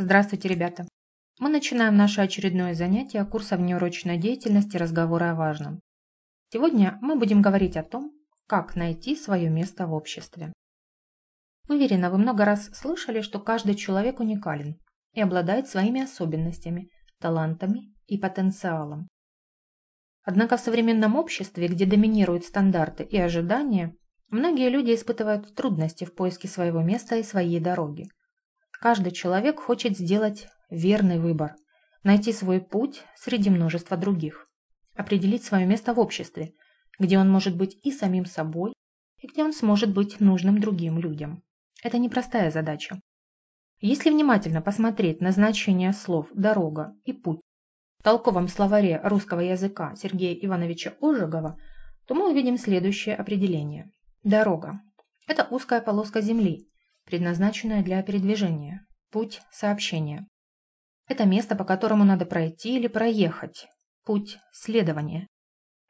Здравствуйте, ребята! Мы начинаем наше очередное занятие курса внеурочной деятельности «Разговоры о важном». Сегодня мы будем говорить о том, как найти свое место в обществе. Уверена, вы много раз слышали, что каждый человек уникален и обладает своими особенностями, талантами и потенциалом. Однако в современном обществе, где доминируют стандарты и ожидания, многие люди испытывают трудности в поиске своего места и своей дороги – Каждый человек хочет сделать верный выбор, найти свой путь среди множества других, определить свое место в обществе, где он может быть и самим собой, и где он сможет быть нужным другим людям. Это непростая задача. Если внимательно посмотреть на значение слов «дорога» и «путь» в толковом словаре русского языка Сергея Ивановича Ожегова, то мы увидим следующее определение. Дорога – это узкая полоска земли, предназначенное для передвижения, путь сообщения. Это место, по которому надо пройти или проехать, путь следования.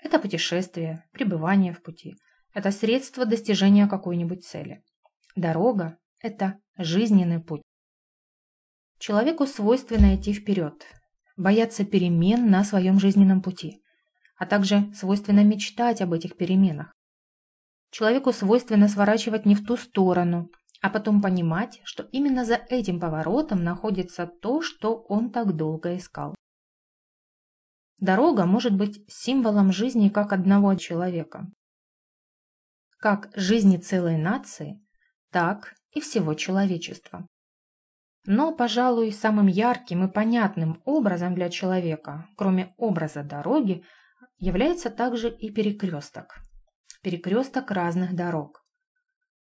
Это путешествие, пребывание в пути. Это средство достижения какой-нибудь цели. Дорога – это жизненный путь. Человеку свойственно идти вперед, бояться перемен на своем жизненном пути, а также свойственно мечтать об этих переменах. Человеку свойственно сворачивать не в ту сторону, а потом понимать, что именно за этим поворотом находится то, что он так долго искал. Дорога может быть символом жизни как одного человека, как жизни целой нации, так и всего человечества. Но, пожалуй, самым ярким и понятным образом для человека, кроме образа дороги, является также и перекресток. Перекресток разных дорог.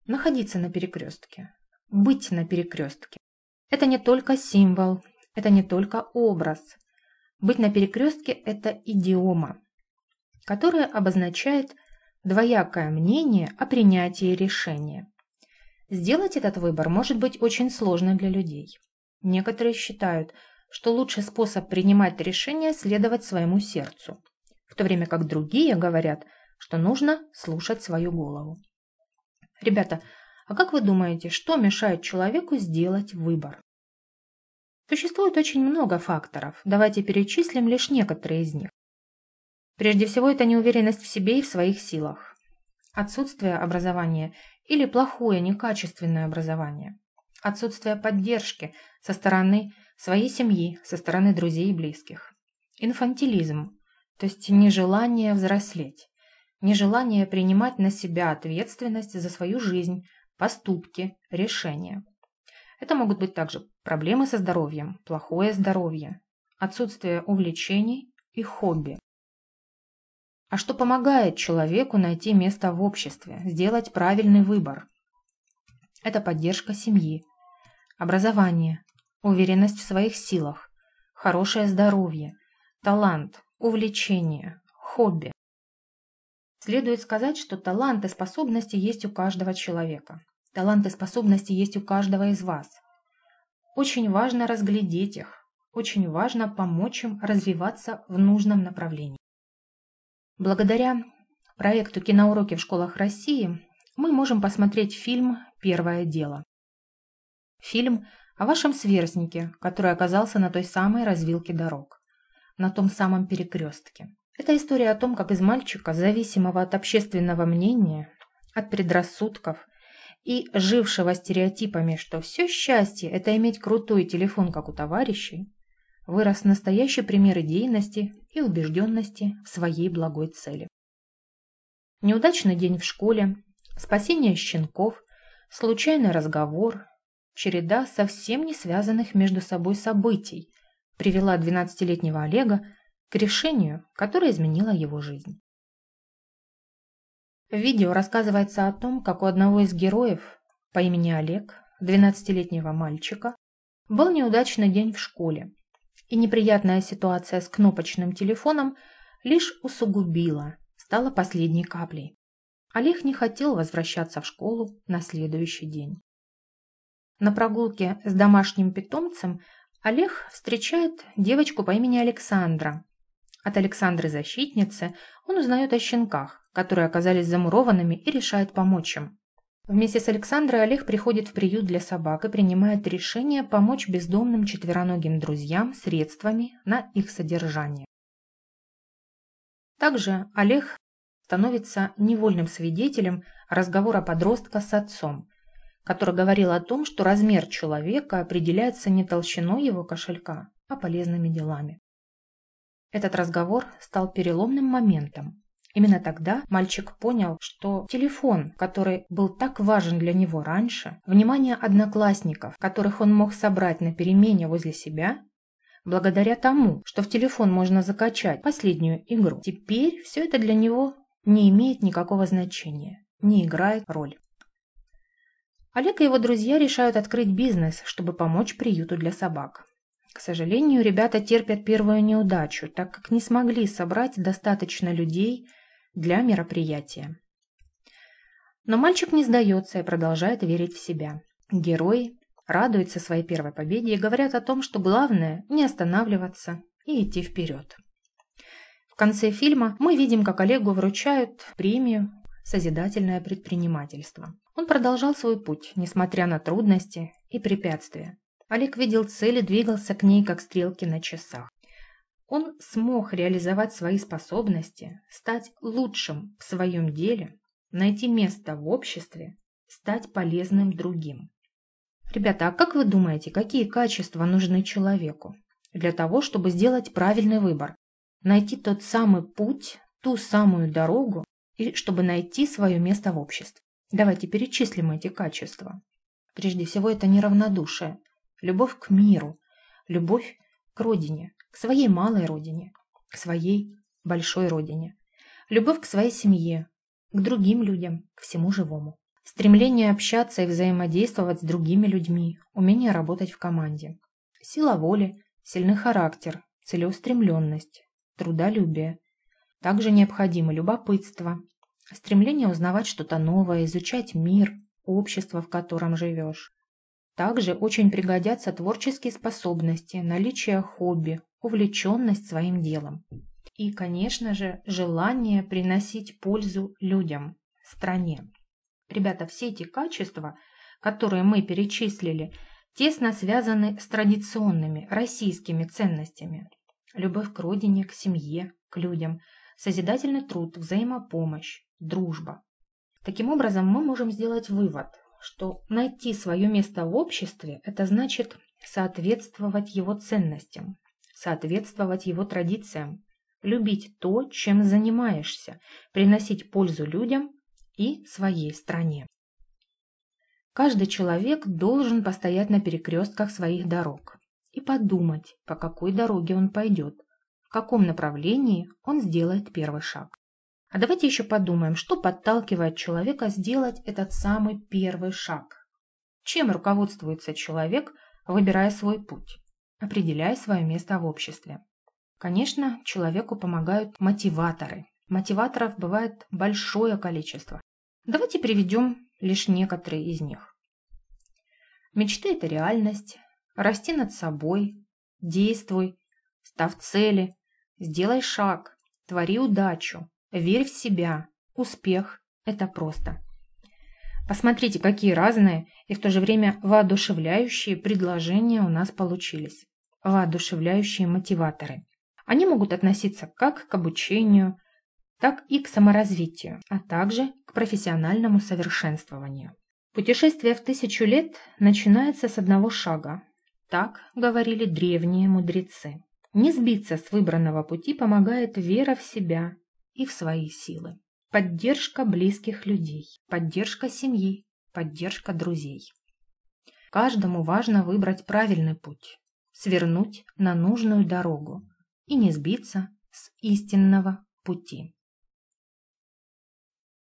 Находиться на перекрестке. Быть на перекрестке. Это не только символ, это не только образ. Быть на перекрестке – это идиома, которая обозначает двоякое мнение о принятии решения. Сделать этот выбор может быть очень сложно для людей. Некоторые считают, что лучший способ принимать решение – следовать своему сердцу, в то время как другие говорят, что нужно слушать свою голову. Ребята, а как вы думаете, что мешает человеку сделать выбор? Существует очень много факторов, давайте перечислим лишь некоторые из них. Прежде всего, это неуверенность в себе и в своих силах. Отсутствие образования или плохое, некачественное образование. Отсутствие поддержки со стороны своей семьи, со стороны друзей и близких. Инфантилизм, то есть нежелание взрослеть нежелание принимать на себя ответственность за свою жизнь, поступки, решения. Это могут быть также проблемы со здоровьем, плохое здоровье, отсутствие увлечений и хобби. А что помогает человеку найти место в обществе, сделать правильный выбор? Это поддержка семьи, образование, уверенность в своих силах, хорошее здоровье, талант, увлечение, хобби. Следует сказать, что талант и способности есть у каждого человека. Талант и способности есть у каждого из вас. Очень важно разглядеть их. Очень важно помочь им развиваться в нужном направлении. Благодаря проекту «Киноуроки в школах России» мы можем посмотреть фильм «Первое дело». Фильм о вашем сверстнике, который оказался на той самой развилке дорог, на том самом перекрестке. Это история о том, как из мальчика, зависимого от общественного мнения, от предрассудков и жившего стереотипами, что все счастье – это иметь крутой телефон, как у товарищей, вырос настоящий пример идейности и убежденности в своей благой цели. Неудачный день в школе, спасение щенков, случайный разговор, череда совсем не связанных между собой событий привела 12-летнего Олега к решению, которое изменило его жизнь. В видео рассказывается о том, как у одного из героев по имени Олег, 12-летнего мальчика, был неудачный день в школе, и неприятная ситуация с кнопочным телефоном лишь усугубила, стала последней каплей. Олег не хотел возвращаться в школу на следующий день. На прогулке с домашним питомцем Олег встречает девочку по имени Александра, от Александры Защитницы он узнает о щенках, которые оказались замурованными и решает помочь им. Вместе с Александрой Олег приходит в приют для собак и принимает решение помочь бездомным четвероногим друзьям средствами на их содержание. Также Олег становится невольным свидетелем разговора подростка с отцом, который говорил о том, что размер человека определяется не толщиной его кошелька, а полезными делами. Этот разговор стал переломным моментом. Именно тогда мальчик понял, что телефон, который был так важен для него раньше, внимание одноклассников, которых он мог собрать на перемене возле себя, благодаря тому, что в телефон можно закачать последнюю игру, теперь все это для него не имеет никакого значения, не играет роли. Олег и его друзья решают открыть бизнес, чтобы помочь приюту для собак. К сожалению, ребята терпят первую неудачу, так как не смогли собрать достаточно людей для мероприятия. Но мальчик не сдается и продолжает верить в себя. Герой радуется своей первой победе и говорят о том, что главное – не останавливаться и идти вперед. В конце фильма мы видим, как Олегу вручают премию «Созидательное предпринимательство». Он продолжал свой путь, несмотря на трудности и препятствия. Олег видел цель и двигался к ней, как стрелки на часах. Он смог реализовать свои способности, стать лучшим в своем деле, найти место в обществе, стать полезным другим. Ребята, а как вы думаете, какие качества нужны человеку для того, чтобы сделать правильный выбор, найти тот самый путь, ту самую дорогу и чтобы найти свое место в обществе? Давайте перечислим эти качества. Прежде всего, это неравнодушие любовь к миру, любовь к родине, к своей малой родине, к своей большой родине, любовь к своей семье, к другим людям, к всему живому. Стремление общаться и взаимодействовать с другими людьми, умение работать в команде. Сила воли, сильный характер, целеустремленность, трудолюбие. Также необходимо любопытство, стремление узнавать что-то новое, изучать мир, общество, в котором живешь, также очень пригодятся творческие способности, наличие хобби, увлеченность своим делом. И, конечно же, желание приносить пользу людям, стране. Ребята, все эти качества, которые мы перечислили, тесно связаны с традиционными российскими ценностями. Любовь к родине, к семье, к людям, созидательный труд, взаимопомощь, дружба. Таким образом, мы можем сделать вывод, что найти свое место в обществе – это значит соответствовать его ценностям, соответствовать его традициям, любить то, чем занимаешься, приносить пользу людям и своей стране. Каждый человек должен постоять на перекрестках своих дорог и подумать, по какой дороге он пойдет, в каком направлении он сделает первый шаг. А давайте еще подумаем, что подталкивает человека сделать этот самый первый шаг. Чем руководствуется человек, выбирая свой путь, определяя свое место в обществе? Конечно, человеку помогают мотиваторы. Мотиваторов бывает большое количество. Давайте приведем лишь некоторые из них. Мечты – это реальность. Расти над собой. Действуй. Став цели. Сделай шаг. Твори удачу. Верь в себя. Успех – это просто. Посмотрите, какие разные и в то же время воодушевляющие предложения у нас получились. Воодушевляющие мотиваторы. Они могут относиться как к обучению, так и к саморазвитию, а также к профессиональному совершенствованию. Путешествие в тысячу лет начинается с одного шага. Так говорили древние мудрецы. Не сбиться с выбранного пути помогает вера в себя, и в свои силы. Поддержка близких людей, поддержка семьи, поддержка друзей. Каждому важно выбрать правильный путь, свернуть на нужную дорогу и не сбиться с истинного пути.